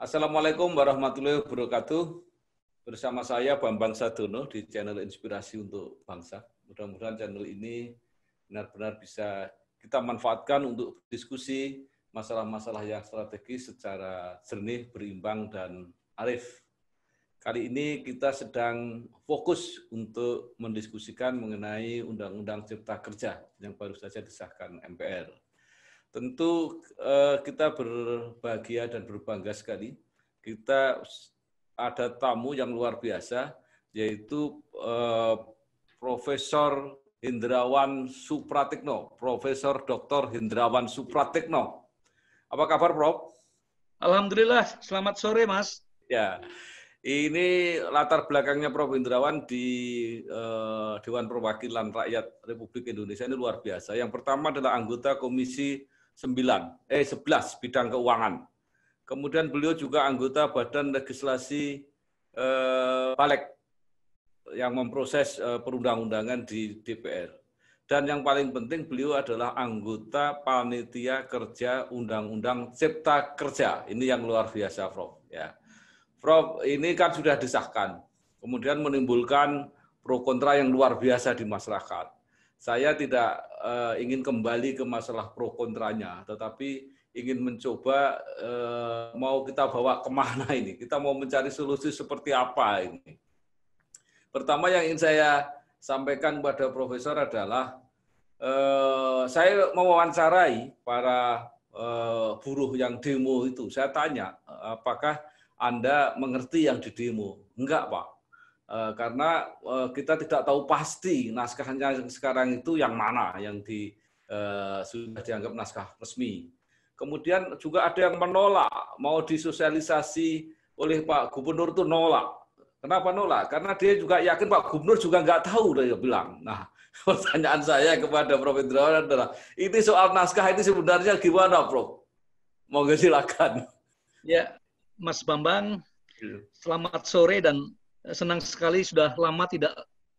Assalamualaikum warahmatullahi wabarakatuh. Bersama saya Bambang Sadono di channel Inspirasi untuk Bangsa. Mudah-mudahan channel ini benar-benar bisa kita manfaatkan untuk diskusi masalah-masalah yang strategis secara jernih, berimbang, dan arif. Kali ini kita sedang fokus untuk mendiskusikan mengenai Undang-Undang Cipta Kerja yang baru saja disahkan MPR. Tentu eh, kita berbahagia dan berbangga sekali. Kita ada tamu yang luar biasa, yaitu eh, Profesor Hindrawan Supratikno, Profesor Dr. Hindrawan Supratikno. Apa kabar, Prof? Alhamdulillah, selamat sore, Mas. Ya, ini latar belakangnya Prof. Hindrawan di eh, Dewan Perwakilan Rakyat Republik Indonesia ini luar biasa. Yang pertama adalah anggota Komisi 9, eh 11 bidang keuangan. Kemudian beliau juga anggota Badan Legislasi eh, Palek yang memproses eh, perundang-undangan di DPR. Dan yang paling penting beliau adalah anggota panitia kerja Undang-Undang Cipta Kerja. Ini yang luar biasa, Prof. Ya. Prof, ini kan sudah disahkan. Kemudian menimbulkan pro kontra yang luar biasa di masyarakat. Saya tidak uh, ingin kembali ke masalah pro kontranya, tetapi ingin mencoba uh, mau kita bawa kemana ini, kita mau mencari solusi seperti apa ini. Pertama yang ingin saya sampaikan kepada Profesor adalah uh, saya mewawancarai para uh, buruh yang demo itu. Saya tanya, apakah Anda mengerti yang di demo? Enggak, Pak Eh, karena eh, kita tidak tahu pasti naskahnya sekarang itu yang mana yang di eh, sudah dianggap naskah resmi. Kemudian juga ada yang menolak mau disosialisasi oleh Pak Gubernur itu nolak. Kenapa nolak? Karena dia juga yakin Pak Gubernur juga nggak tahu dia bilang. Nah, pertanyaan saya kepada Prof. Indrawan adalah ini soal naskah ini sebenarnya gimana, Prof? Mau silakan. Ya, Mas Bambang, iya. selamat sore dan senang sekali sudah lama tidak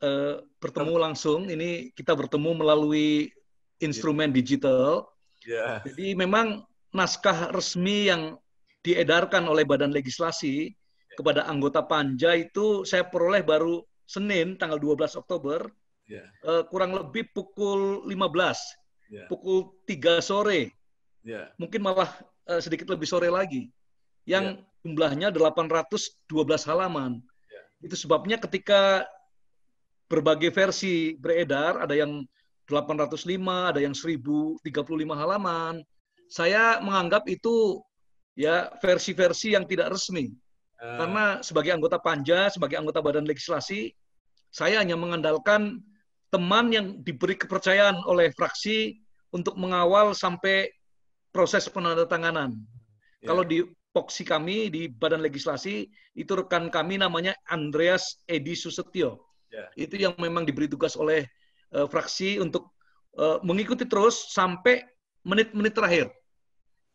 uh, bertemu langsung. Ini kita bertemu melalui instrumen iya. digital. Yeah. Jadi memang naskah resmi yang diedarkan oleh Badan Legislasi iya. kepada anggota Panja itu saya peroleh baru Senin tanggal 12 Oktober yeah. Iya. uh, kurang lebih pukul 15 yeah. pukul 3 sore. Yeah. Mungkin malah uh, sedikit lebih sore lagi. Yang yeah. jumlahnya 812 halaman. Itu sebabnya ketika berbagai versi beredar, ada yang 805, ada yang 1035 halaman. Saya menganggap itu ya versi-versi yang tidak resmi. Eh. Karena sebagai anggota Panja, sebagai anggota Badan Legislasi, saya hanya mengandalkan teman yang diberi kepercayaan oleh fraksi untuk mengawal sampai proses penandatanganan. Yeah. Kalau di poksi kami di Badan Legislasi itu rekan kami namanya Andreas Edi Susetio. Yeah. Itu yang memang diberi tugas oleh uh, fraksi untuk uh, mengikuti terus sampai menit-menit terakhir.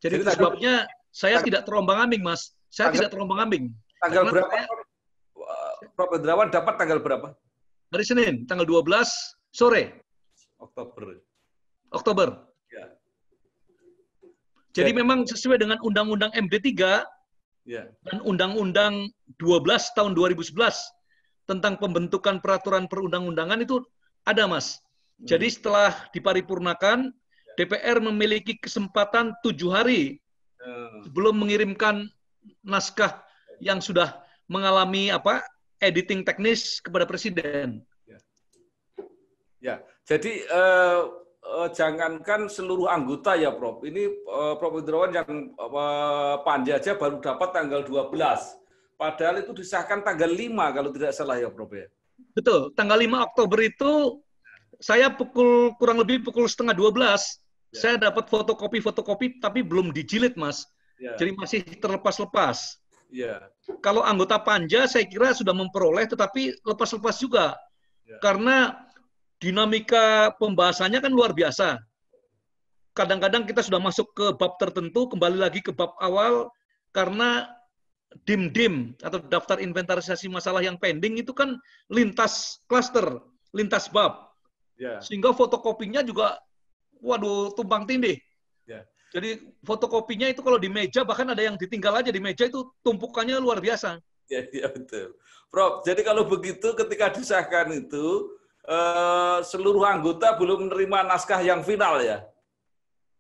Jadi, Jadi sebabnya tanggal, saya tidak terombang-ambing, Mas. Saya tanggal, tidak terombang-ambing. Tanggal Karena berapa? Prof. Hendrawan dapat tanggal berapa? Hari Senin, tanggal 12 sore. Oktober. Oktober. Jadi ya. memang sesuai dengan Undang-Undang MD3 ya. dan Undang-Undang 12 tahun 2011 tentang pembentukan peraturan perundang-undangan itu ada, Mas. Hmm. Jadi setelah diparipurnakan, DPR memiliki kesempatan tujuh hari hmm. sebelum mengirimkan naskah yang sudah mengalami apa editing teknis kepada presiden. Ya, ya. jadi uh, eh, jangankan seluruh anggota ya Prof. Ini eh, Prof. Indrawan yang eh, panja aja baru dapat tanggal 12. Padahal itu disahkan tanggal 5 kalau tidak salah ya Prof. Ya? Betul, tanggal 5 Oktober itu saya pukul kurang lebih pukul setengah 12 ya. saya dapat fotokopi-fotokopi tapi belum dijilid Mas. Ya. Jadi masih terlepas-lepas. Ya. Kalau anggota Panja saya kira sudah memperoleh tetapi lepas-lepas juga. Ya. Karena dinamika pembahasannya kan luar biasa. Kadang-kadang kita sudah masuk ke bab tertentu, kembali lagi ke bab awal, karena dim-dim atau daftar inventarisasi masalah yang pending itu kan lintas klaster, lintas bab. Yeah. Sehingga fotokopinya juga, waduh, tumpang tindih. Yeah. Jadi fotokopinya itu kalau di meja, bahkan ada yang ditinggal aja di meja, itu tumpukannya luar biasa. Ya, ya betul. Prof, jadi kalau begitu ketika disahkan itu, Eh, seluruh anggota belum menerima naskah yang final ya?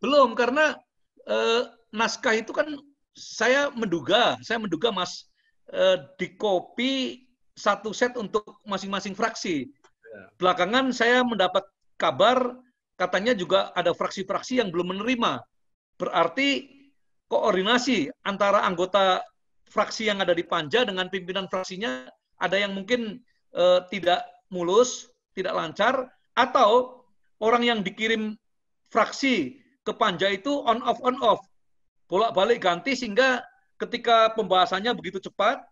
Belum karena eh, naskah itu kan saya menduga, saya menduga Mas eh, dikopi satu set untuk masing-masing fraksi. Ya. Belakangan saya mendapat kabar katanya juga ada fraksi-fraksi yang belum menerima. Berarti koordinasi antara anggota fraksi yang ada di Panja dengan pimpinan fraksinya ada yang mungkin e, tidak mulus, tidak lancar, atau orang yang dikirim fraksi ke Panja itu on off on off bolak-balik ganti sehingga ketika pembahasannya begitu cepat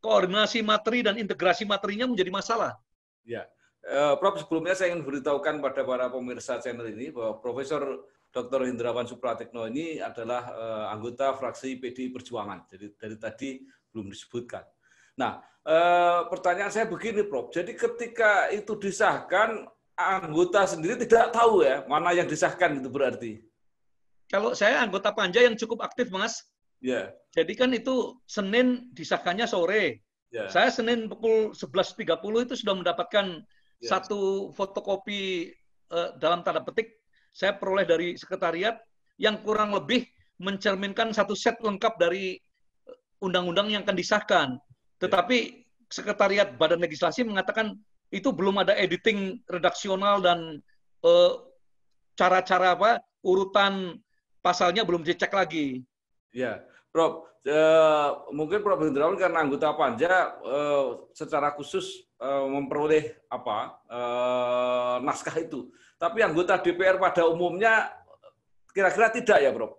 koordinasi materi dan integrasi materinya menjadi masalah. Ya, uh, Prof sebelumnya saya ingin beritahukan pada para pemirsa channel ini bahwa Profesor Dr. Hendrawan Supratekno ini adalah uh, anggota fraksi PD Perjuangan. Jadi dari tadi belum disebutkan. Nah, eh, pertanyaan saya begini, Prof. Jadi ketika itu disahkan, anggota sendiri tidak tahu ya mana yang disahkan itu berarti. Kalau saya anggota panja yang cukup aktif, Mas. Ya. Yeah. Jadi kan itu Senin disahkannya sore. Yeah. Saya Senin pukul 11.30 itu sudah mendapatkan yeah. satu fotokopi uh, dalam tanda petik saya peroleh dari sekretariat yang kurang lebih mencerminkan satu set lengkap dari eh, undang-undang yang akan disahkan. Tetapi sekretariat Badan Legislasi mengatakan itu belum ada editing redaksional dan eh, cara-cara uh, apa urutan pasalnya belum dicek lagi. Ya, Prof. Uh, mungkin Prof. Hendrawan karena anggota Panja uh, secara khusus uh, memperoleh apa uh, naskah itu. Tapi anggota DPR pada umumnya kira-kira tidak ya, Prof?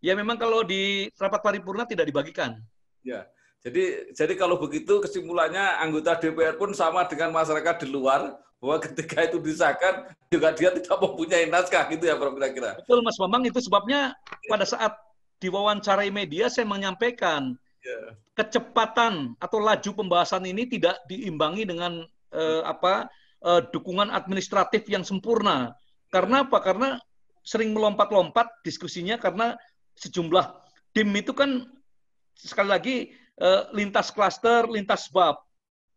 Ya memang kalau di rapat paripurna tidak dibagikan. Ya. Jadi jadi kalau begitu kesimpulannya anggota DPR pun sama dengan masyarakat di luar bahwa ketika itu disahkan juga dia tidak mempunyai naskah gitu ya Prof kira-kira. Betul Mas Bambang itu sebabnya pada saat diwawancarai media saya menyampaikan yeah. kecepatan atau laju pembahasan ini tidak diimbangi dengan eh, apa eh, dukungan administratif yang sempurna. Karena apa? Karena sering melompat-lompat diskusinya karena sejumlah dim itu kan sekali lagi Eh, lintas klaster, lintas bab.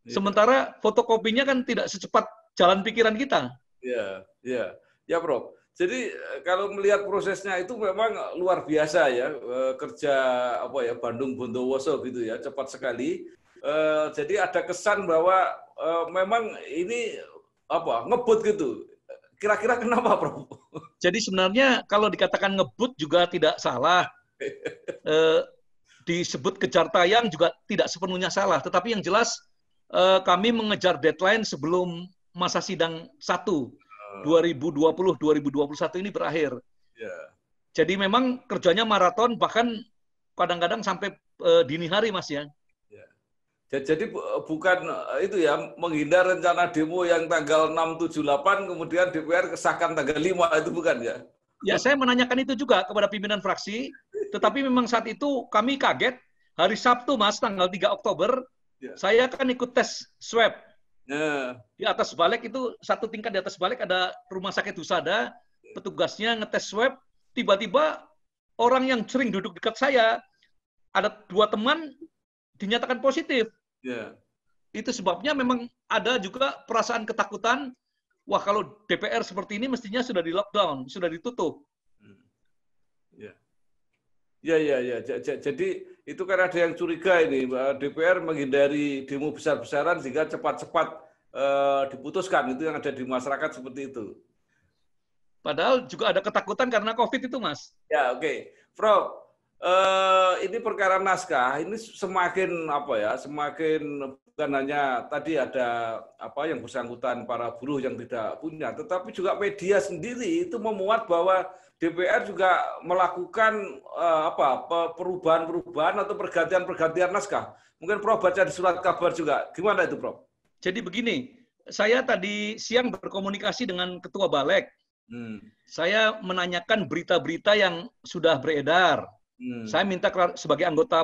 Iya. Sementara fotokopinya kan tidak secepat jalan pikiran kita. Iya, ya, iya. Ya, bro. Jadi eh, kalau melihat prosesnya itu memang luar biasa ya eh, kerja apa ya Bandung Bondowoso gitu ya cepat sekali. Jadi ada kesan bahwa memang ini apa ngebut gitu. Kira-kira kenapa, bro? Jadi sebenarnya kalau dikatakan ngebut juga tidak salah. disebut kejar tayang juga tidak sepenuhnya salah. Tetapi yang jelas eh, kami mengejar deadline sebelum masa sidang 1 2020-2021 ah. ini berakhir. Yeah. Jadi memang kerjanya maraton bahkan kadang-kadang sampai uh, dini hari Mas ya. ya. Jadi bukan eh, itu ya menghindar rencana demo yang tanggal 6 delapan kemudian DPR kesahkan tanggal 5 itu bukan ya. Ya, saya menanyakan itu juga kepada pimpinan fraksi iya. Tetapi memang saat itu kami kaget hari Sabtu Mas tanggal 3 Oktober yeah. saya kan ikut tes swab. Yeah. Di atas balik itu satu tingkat di atas balik ada rumah sakit Husada, ya. petugasnya ngetes swab, tiba-tiba orang yang sering duduk dekat saya ada dua teman dinyatakan positif. Yeah. Itu sebabnya memang ada juga perasaan ketakutan, wah kalau DPR seperti ini mestinya sudah di lockdown, sudah ditutup. Ya, ya, ya. Jadi itu kan ada yang curiga ini, DPR menghindari demo besar-besaran sehingga cepat-cepat uh, diputuskan. Itu yang ada di masyarakat seperti itu. Padahal juga ada ketakutan karena COVID itu, Mas. Ya, oke. Okay. Prof, uh, ini perkara naskah, ini semakin apa ya, semakin bukan hanya tadi ada apa yang bersangkutan para buruh yang tidak punya, tetapi juga media sendiri itu memuat bahwa DPR juga melakukan uh, apa perubahan-perubahan atau pergantian-pergantian naskah. Mungkin Prof baca di surat kabar juga. Gimana itu, Prof? Jadi begini, saya tadi siang berkomunikasi dengan Ketua Balek. Hmm. Saya menanyakan berita-berita yang sudah beredar. Hmm. Saya minta sebagai anggota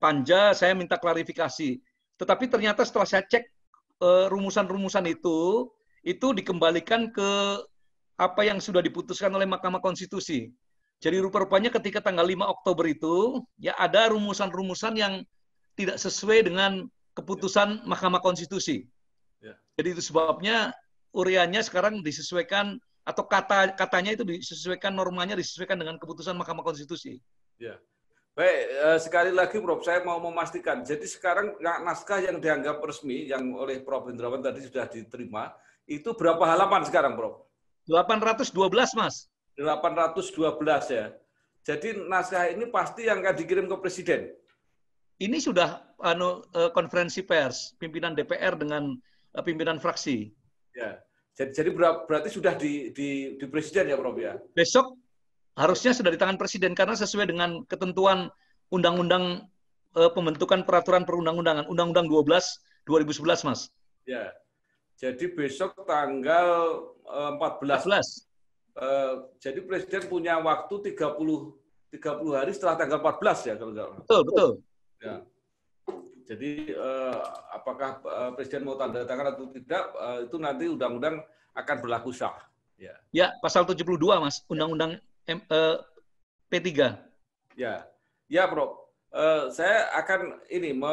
Panja, saya minta klarifikasi. Tetapi ternyata setelah saya cek eh, rumusan-rumusan uh, rumusan -rumusan itu, itu dikembalikan ke apa yang sudah diputuskan oleh Mahkamah Konstitusi. Jadi rupa-rupanya ketika tanggal 5 Oktober itu ya ada rumusan-rumusan yang tidak sesuai dengan keputusan Mahkamah Konstitusi. Ya. Jadi itu sebabnya urianya sekarang disesuaikan atau kata katanya itu disesuaikan normanya disesuaikan dengan keputusan Mahkamah Konstitusi. Ya. Baik, eh, sekali lagi Prof, saya mau memastikan. Jadi sekarang naskah yang dianggap resmi yang oleh Prof Hendrawan tadi sudah diterima, itu berapa halaman sekarang Prof? 812, Mas. 812 ya. Jadi naskah ini pasti yang akan dikirim ke presiden. Ini sudah anu eh, konferensi pers pimpinan DPR dengan eh, pimpinan fraksi. Ya. Jadi, jadi berarti sudah di, di, di presiden ya, Prof ya. Besok harusnya sudah di tangan presiden karena sesuai dengan ketentuan undang-undang eh, pembentukan peraturan perundang-undangan, Undang-Undang 12 2011, Mas. Ya. Jadi besok tanggal 14. 14. Uh, jadi presiden punya waktu 30 30 hari setelah tanggal 14 ya kalau enggak. Betul, betul. Ya. Jadi uh, apakah eh, presiden mau tanda tangan atau tidak uh, itu nanti undang-undang akan berlaku sah. Ya. ya, pasal 72 Mas, undang-undang uh, ya. P3. Ya. Ya, Bro. Uh, saya akan ini me,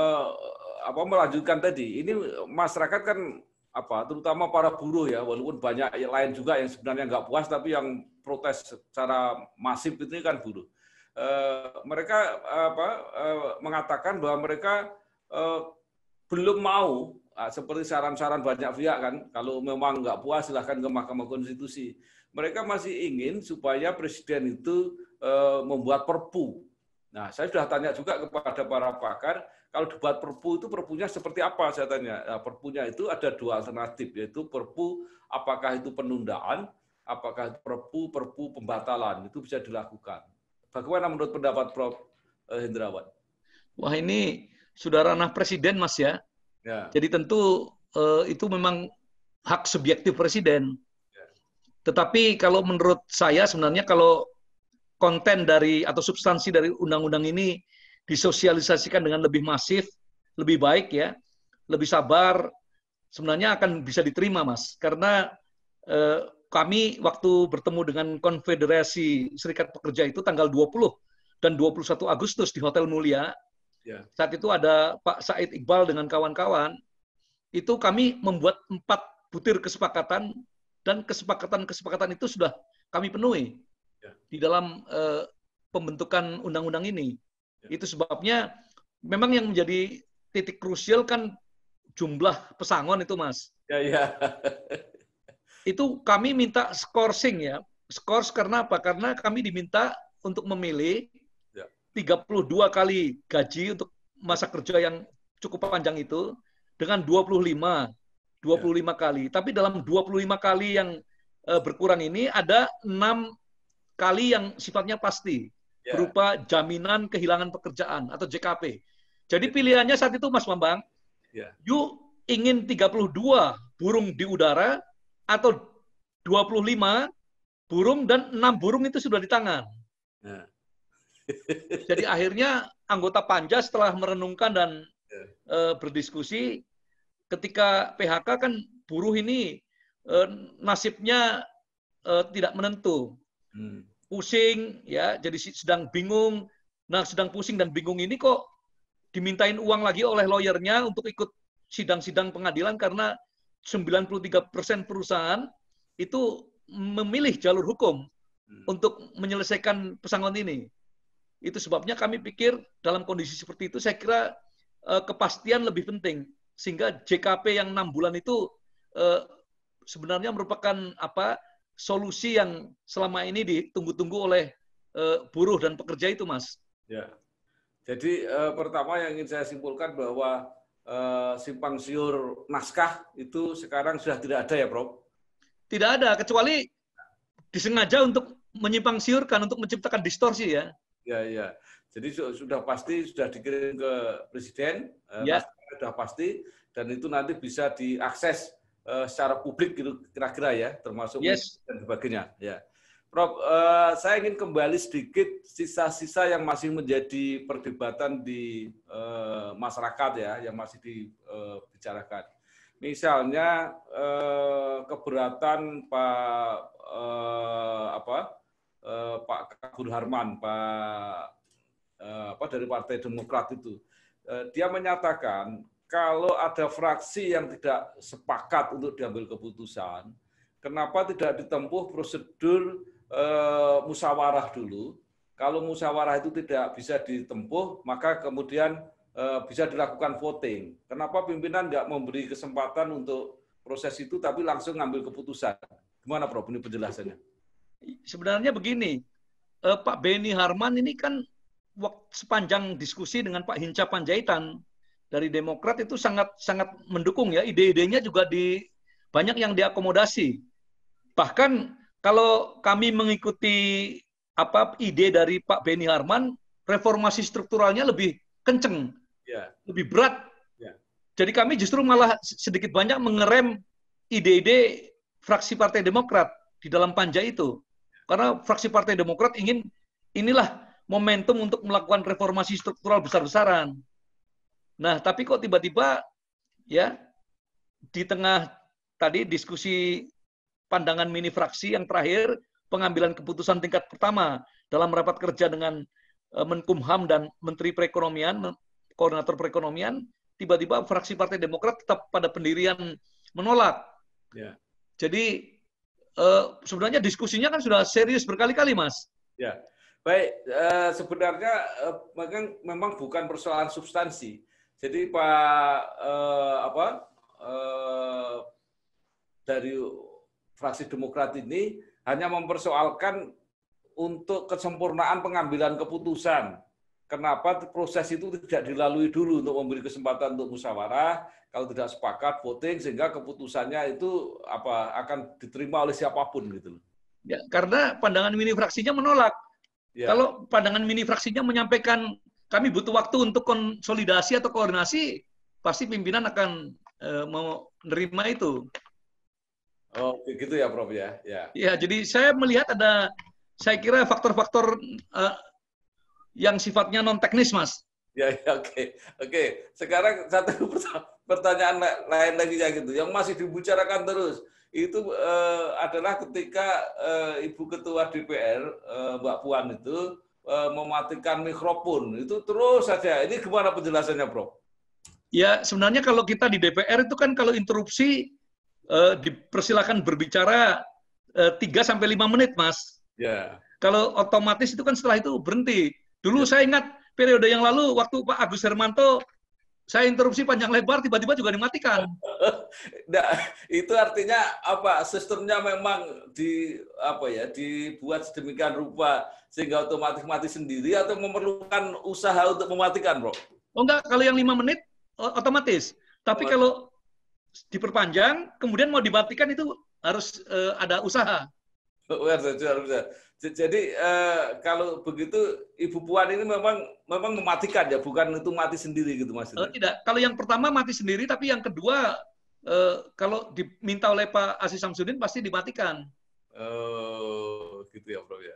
apa melanjutkan tadi. Ini masyarakat kan apa terutama para buruh ya walaupun banyak yang lain juga yang sebenarnya nggak puas tapi yang protes secara masif itu kan buruh e, mereka apa e, mengatakan bahwa mereka e, belum mau ah, seperti saran-saran banyak pihak kan kalau memang nggak puas silahkan ke Mahkamah Konstitusi mereka masih ingin supaya presiden itu e, membuat perpu nah saya sudah tanya juga kepada para pakar kalau dibuat perpu itu perpunya seperti apa saya tanya. Nah, perpunya itu ada dua alternatif yaitu perpu apakah itu penundaan, apakah perpu perpu pembatalan itu bisa dilakukan. Bagaimana menurut pendapat Prof eh, Hendrawan? Wah ini sudah ranah presiden Mas ya. ya. Jadi tentu eh, itu memang hak subjektif presiden. Ya. Tetapi kalau menurut saya sebenarnya kalau konten dari atau substansi dari undang-undang ini disosialisasikan dengan lebih masif, lebih baik ya, lebih sabar, sebenarnya akan bisa diterima mas. Karena eh, kami waktu bertemu dengan Konfederasi Serikat Pekerja itu tanggal 20 dan 21 Agustus di Hotel Mulia, yeah. saat itu ada Pak Said Iqbal dengan kawan-kawan, itu kami membuat empat butir kesepakatan dan kesepakatan-kesepakatan itu sudah kami penuhi ya. di dalam uh, pembentukan undang-undang ini. Ya. Itu sebabnya memang yang menjadi titik krusial kan jumlah pesangon itu, Mas. Ya, ya. itu kami minta scoring ya. Scores karena apa? Karena kami diminta untuk memilih ya. 32 kali gaji untuk masa kerja yang cukup panjang itu dengan 25 25 ya. kali. Tapi dalam 25 kali yang eh, berkurang ini ada enam kali yang sifatnya pasti. Ya. berupa jaminan kehilangan pekerjaan atau JKP. Jadi ya. pilihannya saat itu Mas Bambang, yeah. you ingin 32 burung di udara atau 25 burung dan 6 burung itu sudah di tangan. Yeah. Jadi akhirnya anggota Panja setelah merenungkan dan yeah. Ya. uh, berdiskusi ketika PHK kan buruh ini uh, nasibnya uh, tidak menentu. Hmm pusing, ya, jadi sedang bingung. Nah, sedang pusing dan bingung ini kok dimintain uang lagi oleh lawyernya untuk ikut sidang-sidang pengadilan karena 93% perusahaan itu memilih jalur hukum hmm. untuk menyelesaikan pesangon ini. Itu sebabnya kami pikir dalam kondisi seperti itu saya kira eh, kepastian lebih penting sehingga JKP yang enam bulan itu eh, sebenarnya merupakan apa solusi yang selama ini ditunggu-tunggu oleh uh, buruh dan pekerja itu, Mas. Ya. Jadi uh, pertama yang ingin saya simpulkan bahwa uh, simpang siur naskah itu sekarang sudah tidak ada ya, Prof? Tidak ada, kecuali disengaja untuk menyimpang siurkan, untuk menciptakan distorsi ya. Ya, ya. Jadi sudah pasti sudah dikirim ke presiden, ya. sudah pasti dan itu nanti bisa diakses uh, secara publik gitu kira-kira ya, termasuk yes. dan sebagainya. Ya, Prof, uh, saya ingin kembali sedikit sisa-sisa yang masih menjadi perdebatan di uh, masyarakat ya, yang masih dibicarakan. Misalnya uh, keberatan Pak uh, apa uh, Pak Kabur Harman, Pak apa dari Partai Demokrat itu, dia menyatakan kalau ada fraksi yang tidak sepakat untuk diambil keputusan, kenapa tidak ditempuh prosedur e, eh, musyawarah dulu? Kalau musyawarah itu tidak bisa ditempuh, maka kemudian e, bisa dilakukan voting. Kenapa pimpinan tidak memberi kesempatan untuk proses itu, tapi langsung ngambil keputusan? Gimana, Prof? Ini penjelasannya. Sebenarnya begini, eh, Pak Beni Harman ini kan sepanjang diskusi dengan Pak Hinca Panjaitan, dari Demokrat itu sangat sangat mendukung ya ide-idenya juga di banyak yang diakomodasi. Bahkan kalau kami mengikuti apa ide dari Pak Beni Harman, reformasi strukturalnya lebih kenceng, ya. lebih berat. Ya. Jadi kami justru malah sedikit banyak mengerem ide-ide fraksi Partai Demokrat di dalam panja itu. Karena fraksi Partai Demokrat ingin inilah momentum untuk melakukan reformasi struktural besar-besaran. Nah, tapi kok tiba-tiba ya di tengah tadi diskusi pandangan mini fraksi yang terakhir pengambilan keputusan tingkat pertama dalam rapat kerja dengan e, Menkumham dan Menteri Perekonomian, Koordinator Perekonomian, tiba-tiba fraksi Partai Demokrat tetap pada pendirian menolak. Ya. Jadi e, sebenarnya diskusinya kan sudah serius berkali-kali, Mas. Ya, baik. E, sebenarnya memang bukan persoalan substansi jadi Pak eh, apa eh, dari fraksi Demokrat ini hanya mempersoalkan untuk kesempurnaan pengambilan keputusan. Kenapa proses itu tidak dilalui dulu untuk memberi kesempatan untuk musyawarah? Kalau tidak sepakat voting sehingga keputusannya itu apa akan diterima oleh siapapun gitu loh. Ya, karena pandangan mini fraksinya menolak. Ya. Kalau pandangan mini fraksinya menyampaikan kami butuh waktu untuk konsolidasi atau koordinasi, pasti pimpinan akan eh, mau menerima itu. Oh, gitu ya, Prof ya. Ya. Ya, jadi saya melihat ada saya kira faktor-faktor e, yang sifatnya non teknis, Mas. Ya, ya oke. Oke, sekarang satu pertanyaan lain lagi ya gitu yang masih dibicarakan terus itu e, adalah ketika e, Ibu Ketua DPR e, Mbak Puan itu Eh, mematikan mikrofon itu terus saja. Ini gimana penjelasannya, Bro? Ya, sebenarnya kalau kita di DPR itu kan kalau interupsi eh, dipersilakan berbicara eh, 3 sampai lima menit, Mas. Ya. Kalau otomatis itu kan setelah itu berhenti. Dulu ya. saya ingat periode yang lalu waktu Pak Agus Hermanto saya interupsi panjang lebar, tiba-tiba juga dimatikan. nah, itu artinya apa? Sistemnya memang di apa ya dibuat sedemikian rupa sehingga otomatis mati sendiri atau memerlukan usaha untuk mematikan, bro? Oh enggak, kalau yang lima menit otomatis. Tapi kalau diperpanjang, kemudian mau dimatikan itu harus uh, ada usaha. Jadi eh, kalau begitu Ibu Puan ini memang memang mematikan ya, bukan itu mati sendiri gitu mas? Eh, tidak, kalau yang pertama mati sendiri, tapi yang kedua eh, kalau diminta oleh Pak Aziz Samsudin pasti dimatikan. Oh, gitu ya Prof ya.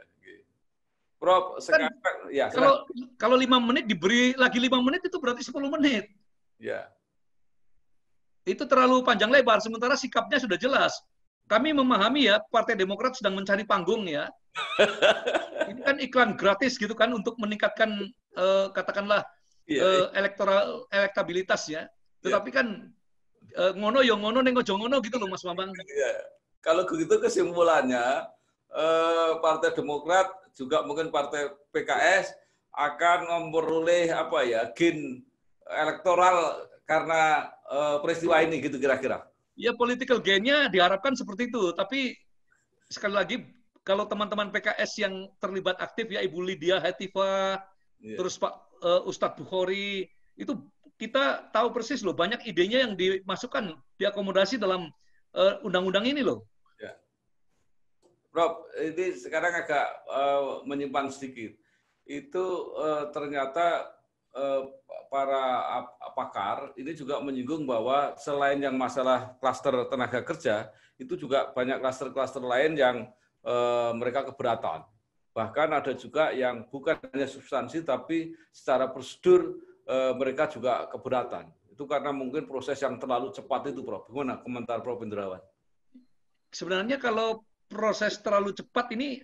Prof, kan sekarang ya. Kalau sekarang. kalau lima menit diberi lagi lima menit itu berarti 10 menit. Ya. Itu terlalu panjang lebar. Sementara sikapnya sudah jelas kami memahami ya Partai Demokrat sedang mencari panggung ya. Ini kan iklan gratis gitu kan untuk meningkatkan uh, katakanlah yeah, iya, uh, iya. elektoral elektabilitas ya. Iya. Tetapi yeah. kan uh, ngono yo ngono neng ngono gitu loh Mas Mamang. Yeah. Kalau begitu kesimpulannya uh, Partai Demokrat juga mungkin Partai PKS akan memperoleh apa ya gain elektoral karena uh, peristiwa ini gitu kira-kira ya political gain-nya diharapkan seperti itu. Tapi sekali lagi kalau teman-teman PKS yang terlibat aktif ya Ibu Lydia Hetiva, yeah. Iya. terus Pak uh, Ustadz Bukhari itu kita tahu persis loh banyak idenya yang dimasukkan diakomodasi dalam eh, undang-undang uh, ini loh. Ya. Rob, ini sekarang agak uh, menyimpang sedikit. Itu uh, ternyata Eh, para pakar ini juga menyinggung bahwa selain yang masalah klaster tenaga kerja, itu juga banyak klaster-klaster lain yang eh, mereka keberatan. Bahkan ada juga yang bukan hanya substansi, tapi secara prosedur eh, mereka juga keberatan. Itu karena mungkin proses yang terlalu cepat itu, Prof. Gimana komentar Prof. Indrawan? Sebenarnya kalau proses terlalu cepat ini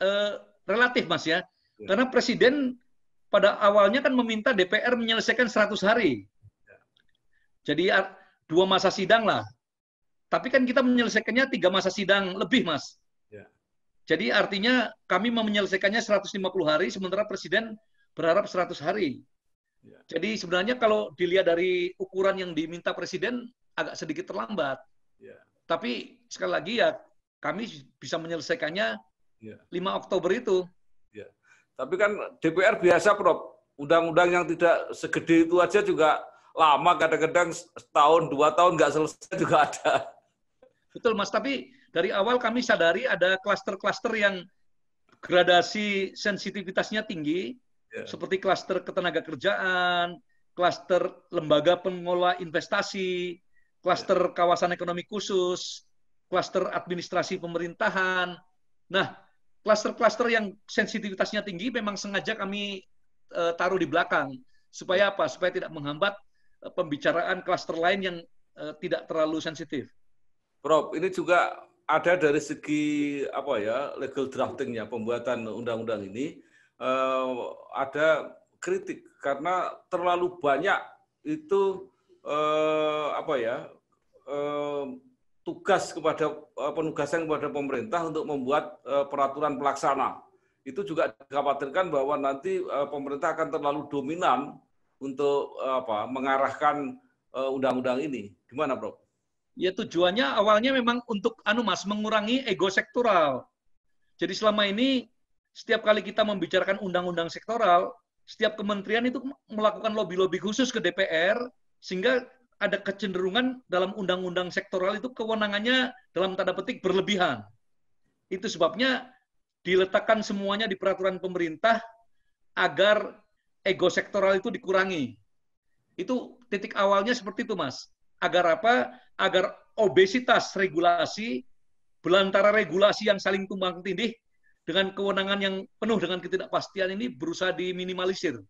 eh, relatif, Mas ya. ya. Karena Presiden pada awalnya kan meminta DPR menyelesaikan 100 hari. Jadi dua masa sidang lah. Tapi kan kita menyelesaikannya tiga masa sidang lebih, Mas. Ya. Jadi artinya kami mau menyelesaikannya 150 hari, sementara Presiden berharap 100 hari. Ya. Jadi sebenarnya kalau dilihat dari ukuran yang diminta Presiden, agak sedikit terlambat. Ya. Tapi sekali lagi ya, kami bisa menyelesaikannya 5 Oktober itu. Tapi kan DPR biasa, Prof. Undang-undang yang tidak segede itu aja juga lama, kadang-kadang setahun, dua tahun nggak selesai juga ada. Betul, Mas. Tapi dari awal kami sadari ada klaster-klaster yang gradasi sensitivitasnya tinggi, yeah. seperti klaster ketenaga kerjaan, klaster lembaga pengelola investasi, klaster yeah. kawasan ekonomi khusus, klaster administrasi pemerintahan. Nah, Kluster-kluster yang sensitivitasnya tinggi memang sengaja kami uh, taruh di belakang supaya apa? Supaya tidak menghambat uh, pembicaraan kluster lain yang uh, tidak terlalu sensitif. Prof, ini juga ada dari segi apa ya legal draftingnya pembuatan undang-undang ini uh, ada kritik karena terlalu banyak itu uh, apa ya Uh, tugas kepada eh, penugasan kepada pemerintah untuk membuat eh, peraturan pelaksana. Itu juga dikhawatirkan bahwa nanti eh, pemerintah akan terlalu dominan untuk apa mengarahkan undang-undang ini. Gimana, Bro? Ya tujuannya awalnya memang untuk anu Mas mengurangi ego sektoral. Jadi selama ini setiap kali kita membicarakan undang-undang sektoral, setiap kementerian itu melakukan lobby-lobby khusus ke DPR sehingga ada kecenderungan dalam undang-undang sektoral itu kewenangannya dalam tanda petik berlebihan. Itu sebabnya diletakkan semuanya di peraturan pemerintah agar ego sektoral itu dikurangi. Itu titik awalnya seperti itu, Mas. Agar apa? Agar obesitas regulasi, belantara regulasi yang saling tumbang tindih dengan kewenangan yang penuh dengan ketidakpastian ini berusaha diminimalisir.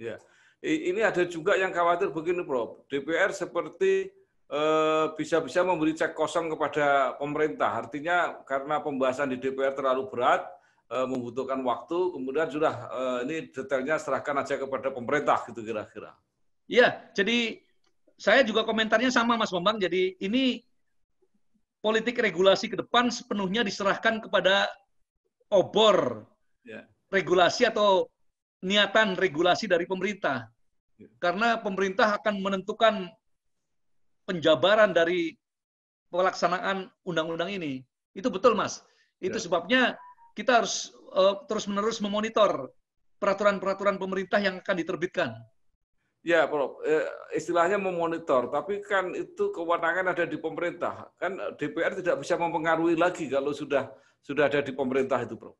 Ya. Yeah ini ada juga yang khawatir begini, Prof. DPR seperti eh, bisa-bisa e, memberi cek kosong kepada pemerintah. Artinya karena pembahasan di DPR terlalu berat, e, membutuhkan waktu, kemudian sudah e, ini detailnya serahkan aja kepada pemerintah gitu kira-kira. Iya, jadi saya juga komentarnya sama Mas Bambang. Jadi ini politik regulasi ke depan sepenuhnya diserahkan kepada obor ya. regulasi atau niatan regulasi dari pemerintah. Ya. Karena pemerintah akan menentukan penjabaran dari pelaksanaan undang-undang ini. Itu betul, Mas. Itu ya. sebabnya kita harus uh, terus-menerus memonitor peraturan-peraturan pemerintah yang akan diterbitkan. Ya, Prof. E, istilahnya memonitor, tapi kan itu kewenangan ada di pemerintah. Kan DPR tidak bisa mempengaruhi lagi kalau sudah sudah ada di pemerintah itu, Prof.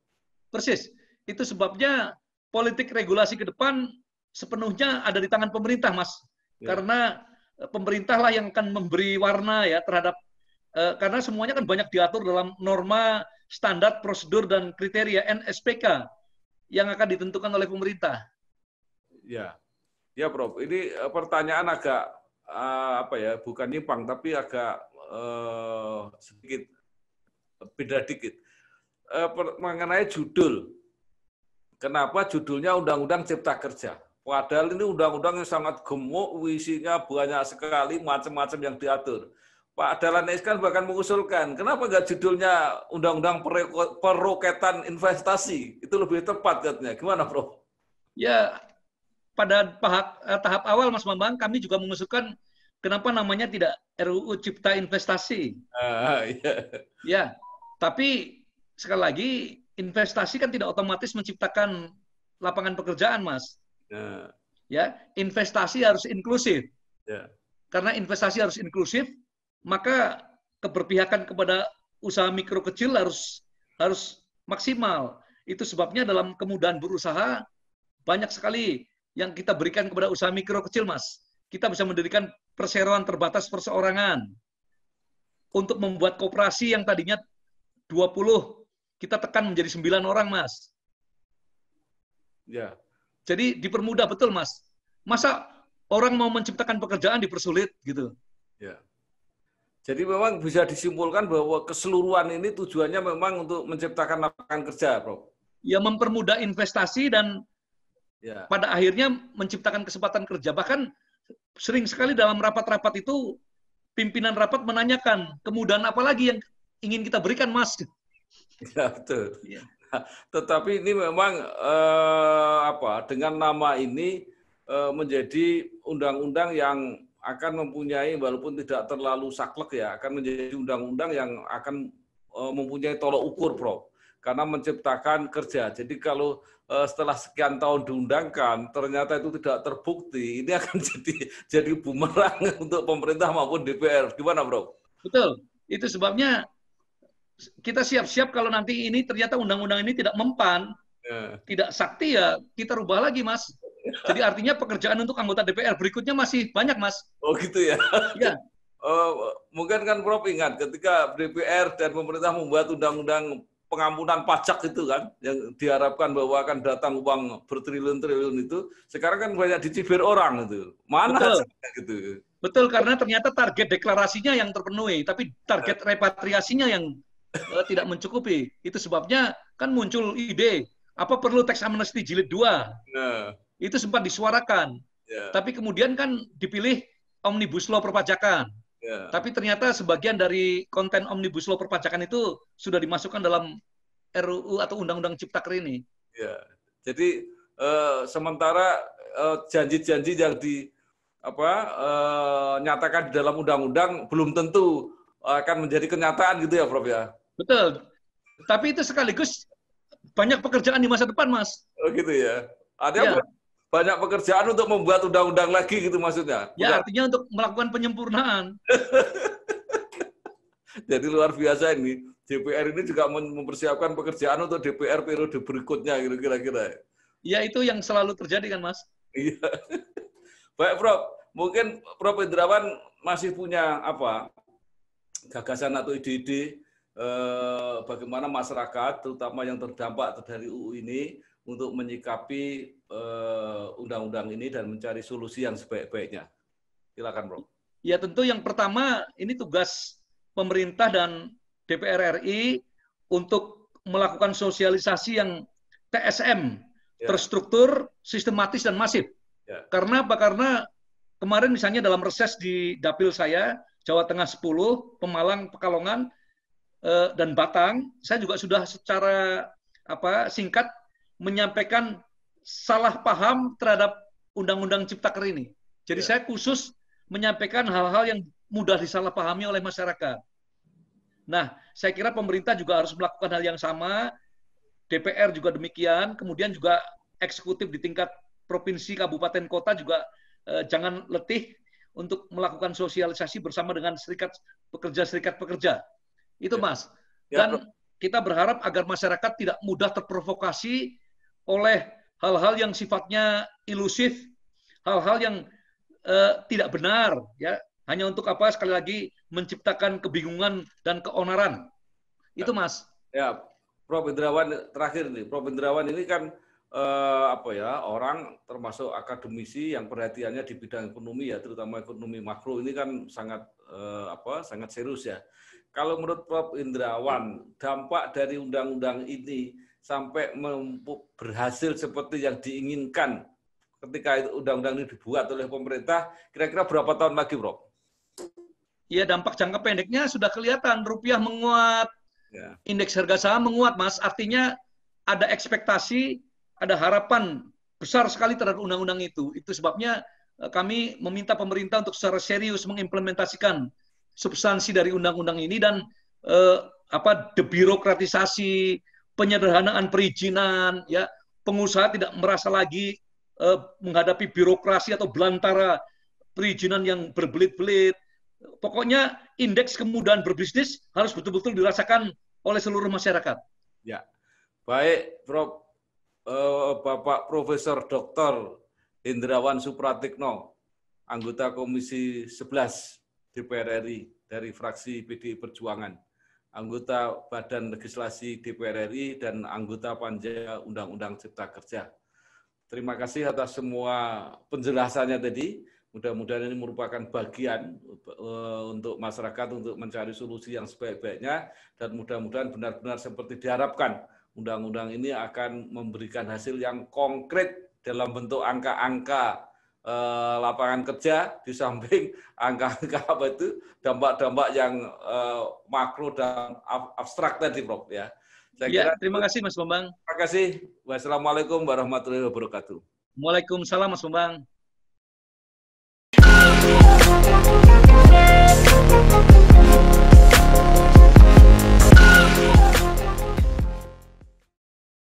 Persis. Itu sebabnya politik regulasi ke depan sepenuhnya ada di tangan pemerintah, Mas. Ya. Karena e, pemerintahlah yang akan memberi warna ya terhadap uh, karena semuanya kan banyak diatur dalam norma, standar, prosedur dan kriteria NSPK yang akan ditentukan oleh pemerintah. Ya. Ya, Prof. Ini e, pertanyaan agak uh, apa ya, bukan nyimpang tapi agak uh, sedikit beda dikit. Uh, per, mengenai judul Kenapa judulnya Undang-Undang Cipta Kerja? Padahal ini undang-undang yang sangat gemuk, wisinya banyak sekali, macam-macam yang diatur. Pak Dahlan Iskan bahkan mengusulkan, kenapa enggak judulnya Undang-Undang Peroketan Investasi? Itu lebih tepat katanya. Gimana, Bro? Ya, pada eh, tahap, awal, Mas Bambang, kami juga mengusulkan kenapa namanya tidak RUU Cipta Investasi. Ah ya. Ya, tapi sekali lagi investasi kan tidak otomatis menciptakan lapangan pekerjaan, Mas. Yeah. Ya, investasi harus inklusif. Yeah. Karena investasi harus inklusif, maka keberpihakan kepada usaha mikro kecil harus harus maksimal. Itu sebabnya dalam kemudahan berusaha banyak sekali yang kita berikan kepada usaha mikro kecil, Mas. Kita bisa mendirikan perseroan terbatas perseorangan untuk membuat koperasi yang tadinya 20 kita tekan menjadi sembilan orang, Mas. Ya. Jadi dipermudah betul, Mas. Masa orang mau menciptakan pekerjaan dipersulit gitu. Ya. Jadi memang bisa disimpulkan bahwa keseluruhan ini tujuannya memang untuk menciptakan lapangan kerja, Bro. Ya mempermudah investasi dan ya. pada akhirnya menciptakan kesempatan kerja. Bahkan sering sekali dalam rapat-rapat itu pimpinan rapat menanyakan kemudahan apa lagi yang ingin kita berikan, Mas. Ya betul. Ya. Tetapi ini memang eh, apa dengan nama ini eh, menjadi undang-undang yang akan mempunyai walaupun tidak terlalu saklek ya akan menjadi undang-undang yang akan eh, mempunyai tolok ukur, bro. Karena menciptakan kerja. Jadi kalau eh, setelah sekian tahun diundangkan ternyata itu tidak terbukti, ini akan jadi jadi bumerang untuk pemerintah maupun DPR. Gimana, Bro? Betul. Itu sebabnya kita siap-siap kalau nanti ini ternyata undang-undang ini tidak mempan, yeah. tidak sakti ya kita rubah lagi mas. Jadi artinya pekerjaan untuk anggota DPR berikutnya masih banyak mas. Oh gitu ya. Ya. Uh, mungkin kan Prof ingat ketika DPR dan pemerintah membuat undang-undang pengampunan pajak itu kan yang diharapkan bahwa akan datang uang bertriliun-triliun itu sekarang kan banyak dicibir orang itu mana betul. gitu betul karena ternyata target deklarasinya yang terpenuhi tapi target repatriasinya yang Eh, tidak mencukupi. Itu sebabnya kan muncul ide, apa perlu teks amnesti jilid 2? Nah. Itu sempat disuarakan. Yeah. Tapi kemudian kan dipilih Omnibus Law perpajakan. Yeah. Tapi ternyata sebagian dari konten Omnibus Law perpajakan itu sudah dimasukkan dalam RUU atau Undang-Undang Ciptaker ini. Yeah. Jadi uh, sementara eh, janji-janji uh, yang di apa uh, nyatakan di dalam undang-undang belum tentu akan menjadi kenyataan gitu ya, Prof ya. Betul. Tapi itu sekaligus banyak pekerjaan di masa depan, Mas. Oh gitu ya. artinya ya. banyak pekerjaan untuk membuat undang-undang lagi gitu maksudnya. Ya, artinya untuk melakukan penyempurnaan. Jadi luar biasa ini. DPR ini juga mempersiapkan pekerjaan untuk DPR periode berikutnya gitu kira-kira. Ya itu yang selalu terjadi kan, Mas. Iya. Baik, Prof. Mungkin Prof Indrawan masih punya apa? gagasan atau ide-ide eh, bagaimana masyarakat, terutama yang terdampak dari UU ini, untuk menyikapi eh, undang-undang eh, ini dan mencari solusi yang sebaik-baiknya. Silakan, Bro. Ya tentu yang pertama ini tugas pemerintah dan DPR RI untuk melakukan sosialisasi yang TSM ya. terstruktur, sistematis dan masif. Ya. Karena apa? Karena kemarin misalnya dalam reses di dapil saya Jawa Tengah 10, Pemalang, Pekalongan Eh, dan Batang, saya juga sudah secara apa singkat menyampaikan salah paham terhadap Undang-Undang Ciptaker ini. Jadi ya. saya khusus menyampaikan hal-hal yang mudah disalahpahami oleh masyarakat. Nah, saya kira pemerintah juga harus melakukan hal yang sama, DPR juga demikian, kemudian juga eksekutif di tingkat provinsi, kabupaten, kota juga eh, jangan letih untuk melakukan sosialisasi bersama dengan serikat pekerja-serikat pekerja. Itu ya. Mas. Ya, dan kita berharap agar masyarakat tidak mudah terprovokasi oleh hal-hal yang sifatnya ilusif, hal-hal yang uh, tidak benar ya, hanya untuk apa sekali lagi menciptakan kebingungan dan keonaran. Itu ya. Mas. Ya, Prof Indrawan terakhir nih, Prof Indrawan ini kan eh, apa ya orang termasuk akademisi yang perhatiannya di bidang ekonomi ya terutama ekonomi makro ini kan sangat eh, apa sangat serius ya. Kalau menurut Prof Indrawan dampak dari undang-undang ini sampai berhasil seperti yang diinginkan ketika undang-undang ini dibuat oleh pemerintah kira-kira berapa tahun lagi Prof? Ya dampak jangka pendeknya sudah kelihatan rupiah menguat, ya. indeks harga saham menguat Mas. Artinya ada ekspektasi ada harapan besar sekali terhadap undang-undang itu. Itu sebabnya eh, kami meminta pemerintah untuk secara serius mengimplementasikan substansi dari undang-undang ini dan eh, apa debirokratisasi, penyederhanaan perizinan, ya pengusaha tidak merasa lagi eh, menghadapi birokrasi atau belantara perizinan yang berbelit-belit. Pokoknya indeks kemudahan berbisnis harus betul-betul dirasakan oleh seluruh masyarakat. Ya, baik, Prof. Eh, Bapak Profesor Dr. Indrawan Supratikno, anggota Komisi 11 DPR RI dari fraksi PD Perjuangan, anggota Badan Legislasi DPR RI dan anggota Panja Undang-Undang Cipta Kerja. Terima kasih atas semua penjelasannya tadi. Mudah-mudahan ini merupakan bagian eh, untuk masyarakat untuk mencari solusi yang sebaik-baiknya dan mudah-mudahan benar-benar seperti diharapkan undang-undang ini akan memberikan hasil yang konkret dalam bentuk angka-angka eh, lapangan kerja di samping angka-angka apa itu dampak-dampak yang eh, makro dan abstrak tadi Prof ya. Saya ya, kira, terima kasih Mas Bambang. Terima kasih. Wassalamualaikum warahmatullahi wabarakatuh. Waalaikumsalam Mas Bambang.